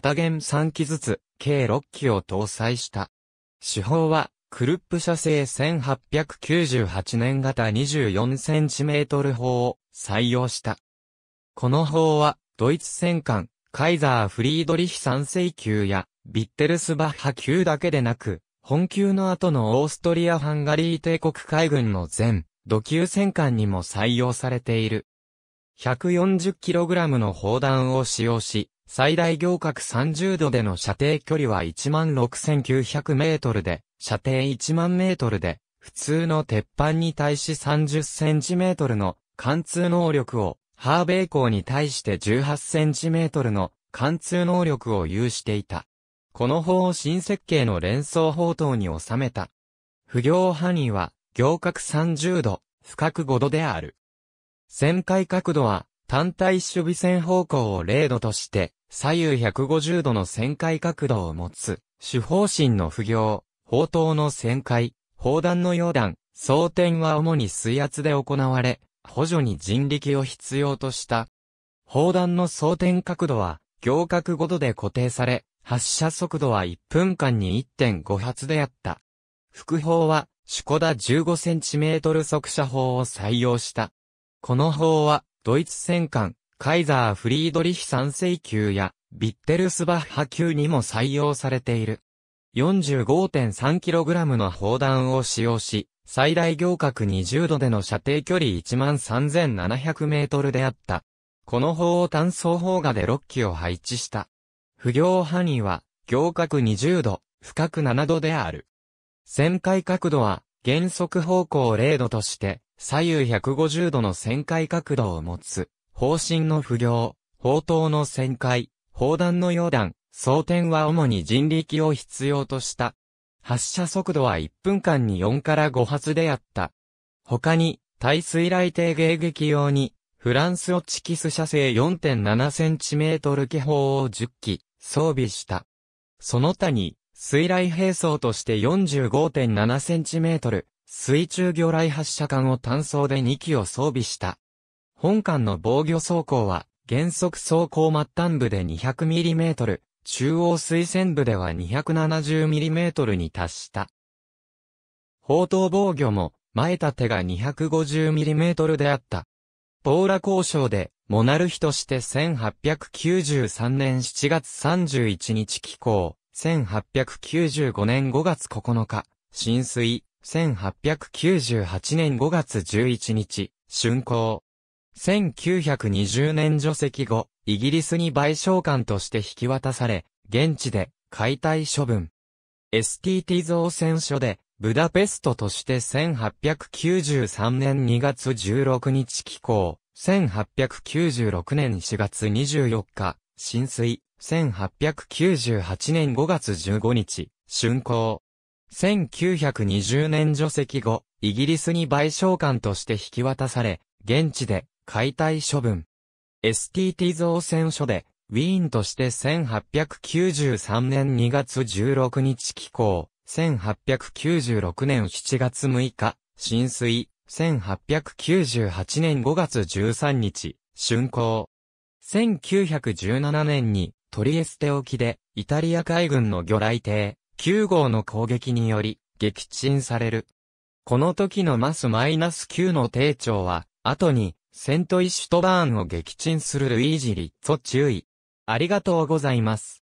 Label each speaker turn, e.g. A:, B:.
A: 片弦3機ずつ、計6機を搭載した。手法は、クルップ社製1898年型 24cm 砲を採用した。この砲は、ドイツ戦艦、カイザー・フリードリヒ三世級や、ビッテルスバッハ級だけでなく、本級の後のオーストリア・ハンガリー帝国海軍の全、土級戦艦にも採用されている。140kg の砲弾を使用し、最大行角30度での射程距離は16,900メートルで、射程1万メートルで、普通の鉄板に対し30センチメートルの貫通能力を、ハーベイ港に対して18センチメートルの貫通能力を有していた。この砲を新設計の連想砲塔に収めた。不行範囲は、行角30度、深く5度である。旋回角度は、単体守備線方向を0度として、左右150度の旋回角度を持つ、主方針の不行、砲塔の旋回、砲弾の溶弾、装填は主に水圧で行われ、補助に人力を必要とした。砲弾の装填角度は、行角5度で固定され、発射速度は1分間に1.5発であった。副砲は、主古田 15cm 速射砲を採用した。この砲は、ドイツ戦艦、カイザー・フリードリヒ三世級や、ビッテルスバッハ級にも採用されている。45.3kg の砲弾を使用し、最大行角20度での射程距離13,700メートルであった。この砲を単装砲画で6機を配置した。不行範囲は、行角20度、深く7度である。旋回角度は、原則方向0度として、左右150度の旋回角度を持つ、方針の不行、砲塔の旋回、砲弾の溶弾、装填は主に人力を必要とした。発射速度は1分間に4から5発であった。他に、耐水雷艇迎撃用に、フランスオチキス射程 4.7cm 気砲を10機、装備した。その他に、水雷兵装として 45.7cm、水中魚雷発射管を単装で2機を装備した。本艦の防御装甲は、原則装甲末端部で 200mm、中央水線部では 270mm に達した。砲塔防御も、前立てが 250mm であった。ポーラ交渉で、モナルヒとして1893年7月31日寄港。1895年5月9日、浸水、1898年5月11日、竣工。1920年除籍後、イギリスに賠償官として引き渡され、現地で解体処分。STT 造船所で、ブダペストとして1893年2月16日寄港、1896年4月24日、浸水、1898年5月15日、竣工。1920年除籍後、イギリスに賠償官として引き渡され、現地で解体処分。STT 造船所で、ウィーンとして1893年2月16日寄港、1896年7月6日、浸水、1898年5月13日、竣工。1917年にトリエステ沖で、イタリア海軍の魚雷艇、9号の攻撃により、撃沈される。この時のマスマイナス9の艇長は、後に、セントイシュトバーンを撃沈するルイージ・リッツォ注意。ありがとうございます。